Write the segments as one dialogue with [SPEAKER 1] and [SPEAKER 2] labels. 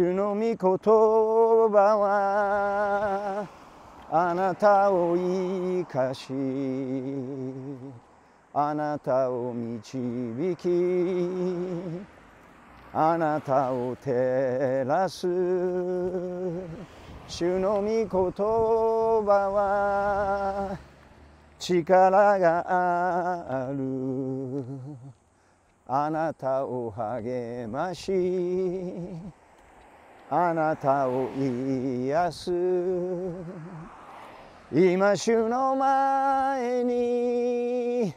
[SPEAKER 1] 主の御言葉はあなたを生かしあなたを導きあなたを照らす主の御言葉は力があるあなたを励ましあなたを癒す今主の前に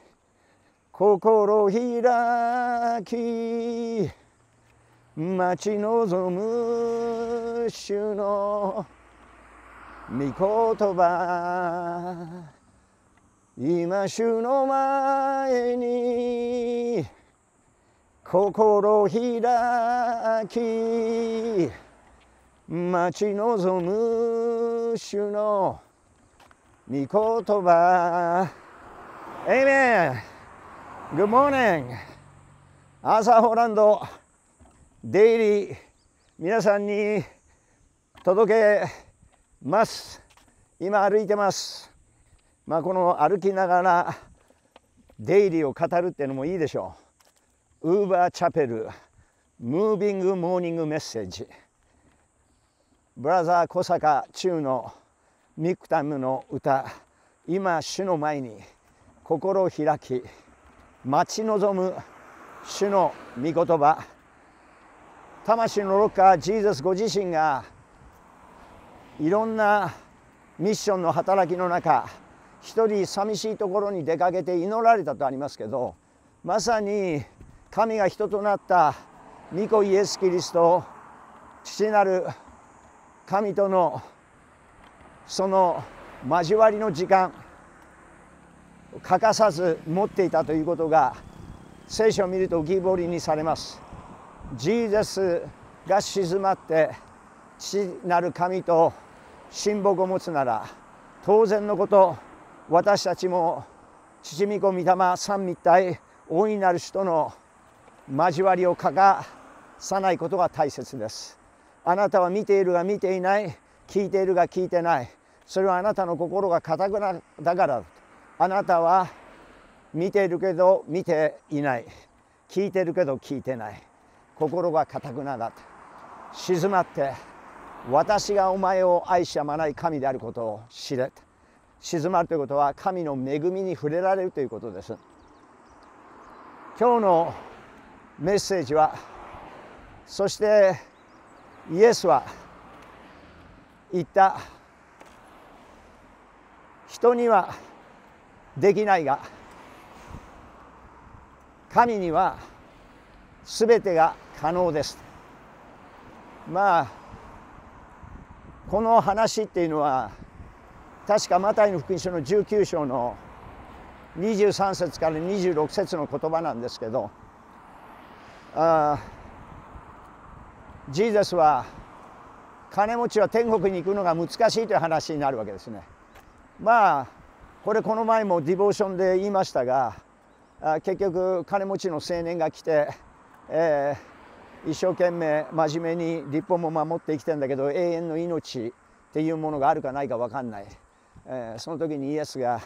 [SPEAKER 1] 心開き待ち望む主の御言葉今主の前に心開き待ち望む主の御言葉 Amen! Good morning! 朝ホランドデイリー皆さんに届けます今歩いてますまあこの歩きながらデイリーを語るっていうのもいいでしょうウーバーチャペルムービングモーニングメッセージブラザー小坂中のミクタムの歌今主の前に心を開き待ち望む主の御言葉魂のロッカージーザスご自身がいろんなミッションの働きの中一人寂しいところに出かけて祈られたとありますけどまさに神が人となった御子イエス・キリスト父なる神とのその交わりの時間欠かさず持っていたということが聖書を見ると浮き彫りにされます。ジーゼスが静まって父なる神と親睦を持つなら当然のこと私たちも父御子御霊三密体大いなる人の交わりを欠かさないことが大切です。あなたは見ているが見ていない聞いているが聞いてないそれはあなたの心が固くなだからあなたは見ているけど見ていない聞いてるけど聞いてない心が固くなだ静まって私がお前を愛しやまない神であることを知れ静まるということは神の恵みに触れられるということです今日のメッセージはそしてイエスは言った人にはできないが神には全てが可能ですまあこの話っていうのは確かマタイの福音書の19章の23節から26節の言葉なんですけどああジーザスは金持ちは天国に行くのが難しいという話になるわけですね。まあこれこの前もディボーションで言いましたが結局金持ちの青年が来て、えー、一生懸命真面目に立法も守って生きてんだけど永遠の命っていうものがあるかないか分かんない、えー、その時にイエスが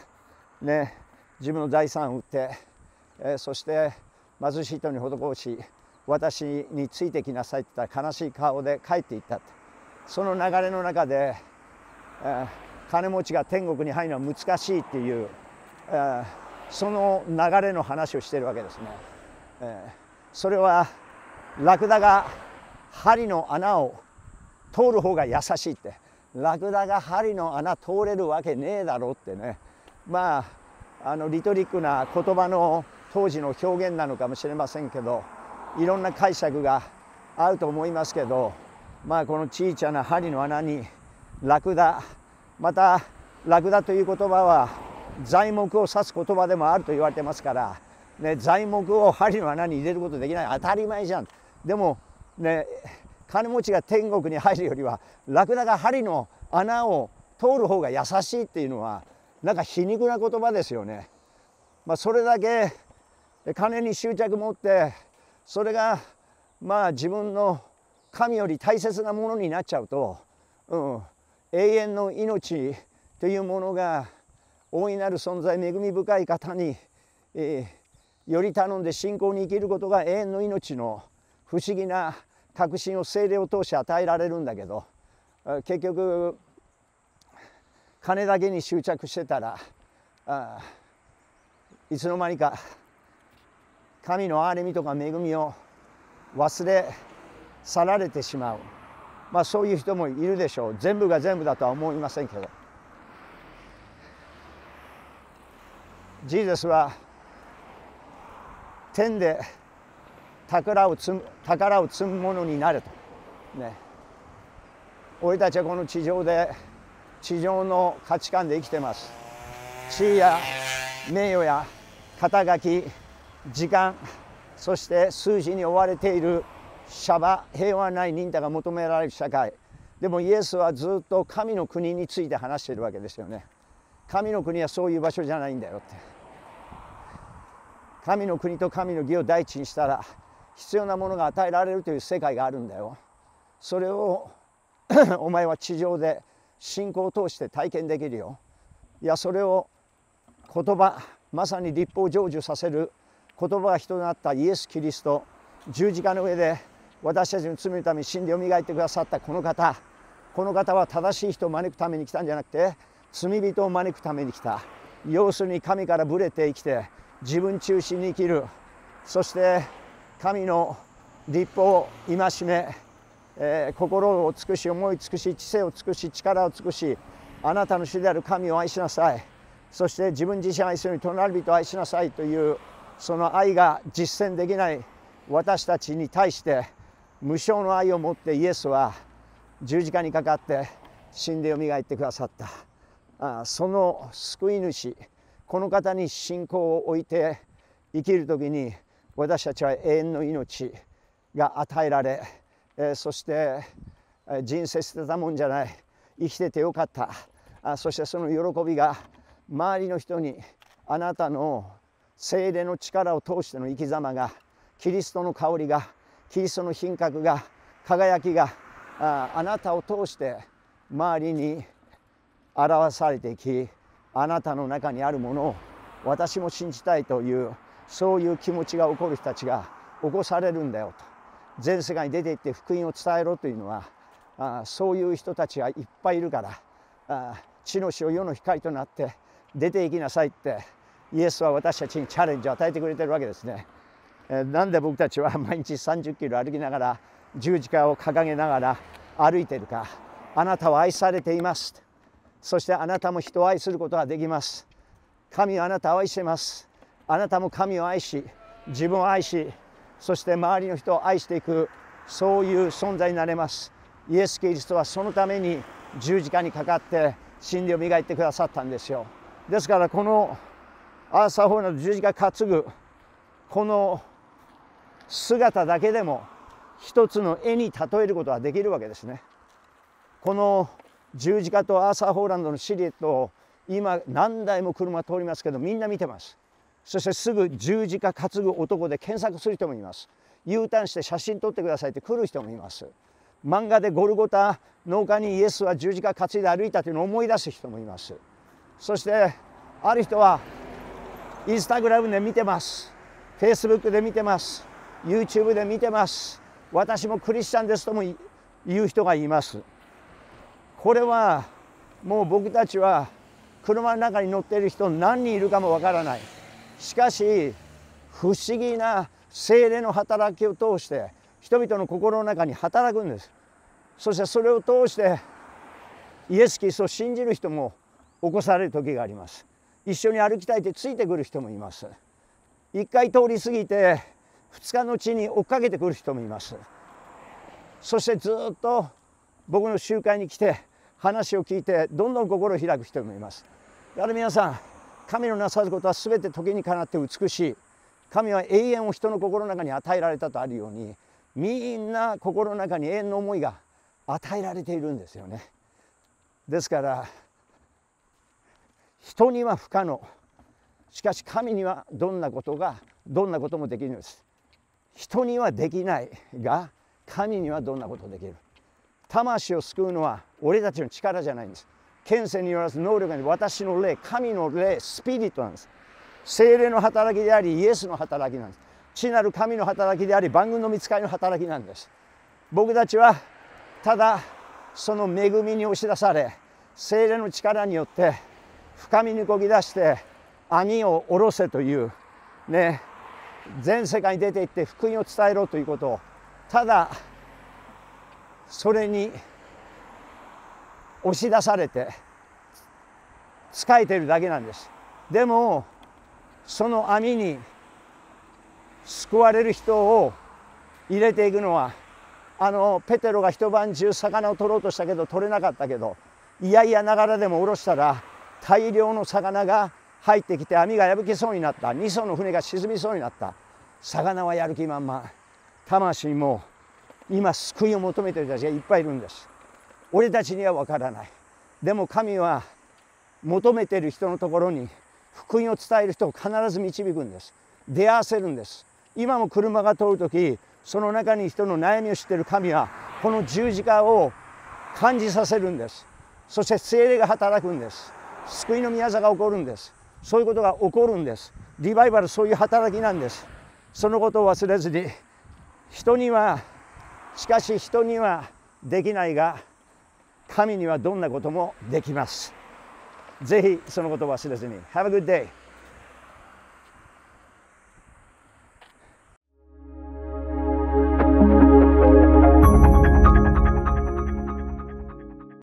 [SPEAKER 1] ね自分の財産を売って、えー、そして貧しい人に施し私についてきなさいって言ったら悲しい顔で帰っていったその流れの中で、えー、金持ちが天国に入るのは難しいっていう、えー、その流れの話をしてるわけですね、えー、それはラクダが針の穴を通る方が優しいってラクダが針の穴通れるわけねえだろってねまああのリトリックな言葉の当時の表現なのかもしれませんけどいろんな解釈があると思いますけどまあこの小さな針の穴にラクダまたラクダという言葉は材木を指す言葉でもあると言われてますから、ね、材木を針の穴に入れることできない当たり前じゃんでもね金持ちが天国に入るよりはラクダが針の穴を通る方が優しいっていうのはなんか皮肉な言葉ですよね。まあ、それだけ金に執着持ってそれがまあ自分の神より大切なものになっちゃうと、うん、永遠の命というものが大いなる存在恵み深い方に、えー、より頼んで信仰に生きることが永遠の命の不思議な確信を精霊を通して与えられるんだけど結局金だけに執着してたらあいつの間にか神の憐れみとか恵みを忘れ去られてしまう、まあ、そういう人もいるでしょう全部が全部だとは思いませんけどジーザスは天で宝を積む宝を積むものになれと、ね、俺たちはこの地上で地上の価値観で生きてます地位や名誉や肩書き時間そして数字に追われているシャバ平和ない忍耐が求められる社会でもイエスはずっと神の国について話しているわけですよね神の国はそういう場所じゃないんだよって神の国と神の義を第一にしたら必要なものが与えられるという世界があるんだよそれを お前は地上で信仰を通して体験できるよいやそれを言葉まさに立法成就させる言葉が人となったイエス・キリスト十字架の上で私たちの罪のために死んでよみがえってくださったこの方この方は正しい人を招くために来たんじゃなくて罪人を招くために来た要するに神からぶれて生きて自分中心に生きるそして神の立法戒め、えー、心を尽くし思い尽くし知性を尽くし力を尽くしあなたの主である神を愛しなさいそして自分自身愛するに隣人を愛しなさいというその愛が実践できない私たちに対して無償の愛を持ってイエスは十字架にかかって死んでよみがえってくださったあその救い主この方に信仰を置いて生きる時に私たちは永遠の命が与えられ、えそして人生捨てたもんじゃない生きててよかったあそしてその喜びが周りの人にあなたの精霊の力を通しての生き様がキリストの香りがキリストの品格が輝きがああなたを通して周りに表されていきあなたの中にあるものを私も信じたいというそういう気持ちが起こる人たちが起こされるんだよと全世界に出ていって福音を伝えろというのはあそういう人たちがいっぱいいるからあ地の塩世の光となって出ていきなさいってイエスは私たちにチャレンジを与えてくれてるわけですね。えー、なんで僕たちは毎日30キロ歩きながら十字架を掲げながら歩いてるかあなたは愛されていますそしてあなたも人を愛することができます神はあなたを愛してますあなたも神を愛し自分を愛しそして周りの人を愛していくそういう存在になれますイエス・キリストはそのために十字架にかかって真理を磨いてくださったんですよですからこのアーサー・ホーナの十字架担ぐこの姿だけでも一つの絵に例えることができるわけですね。この十字架とアーサー・ホーランドのシルエットを今何台も車通りますけどみんな見てます。そしてすぐ十字架担ぐ男で検索する人もいます。U ターンして写真撮ってくださいって来る人もいます。漫画でゴルゴタ農家にイエスは十字架担いで歩いたというのを思い出す人もいます。そしてある人はインスタグラムで見てます。フェイスブックで見てます。YouTube で見てます。私もクリスチャンですとも言う人がいます。これはもう僕たちは車の中に乗っている人何人いるかもわからない。しかし不思議な精霊の働きを通して人々の心の中に働くんです。そしてそれを通してイエス・キリストを信じる人も起こされる時があります。一緒に歩きたいってついてくる人もいます1回通り過ぎて2日のうちに追っかけてくる人もいますそしてずっと僕の集会に来て話を聞いてどんどん心を開く人もいますだから皆さん神のなさることは全て時にかなって美しい神は永遠を人の心の中に与えられたとあるようにみんな心の中に永遠の思いが与えられているんですよねですから人には不可能しかし神にはどんなことがどんなこともできるのです人にはできないが神にはどんなことできる魂を救うのは俺たちの力じゃないんです権勢によらず能力に私の霊神の霊スピリットなんです精霊の働きでありイエスの働きなんです地なる神の働きであり万軍の見つかりの働きなんです僕たちはただその恵みに押し出され精霊の力によって深みにこぎ出して網を下ろせというね全世界に出ていって福音を伝えろということをただそれに押し出されて仕えているだけなんですでもその網に救われる人を入れていくのはあのペテロが一晩中魚を取ろうとしたけど取れなかったけどいやいやながらでも下ろしたら大量の魚が入ってきて網が破けそうになった2艘の船が沈みそうになった魚はやる気満々魂も今救いを求めてる人たちがいっぱいいるんです俺たちには分からないでも神は求めてる人のところに福音を伝える人を必ず導くんです出会わせるんです今も車が通る時その中に人の悩みを知ってる神はこの十字架を感じさせるんですそして精霊が働くんです救いの宮座が起こるんですそういうことが起こるんですリバイバルそういう働きなんですそのことを忘れずに人にはしかし人にはできないが神にはどんなこともできますぜひそのことを忘れずに Have a good day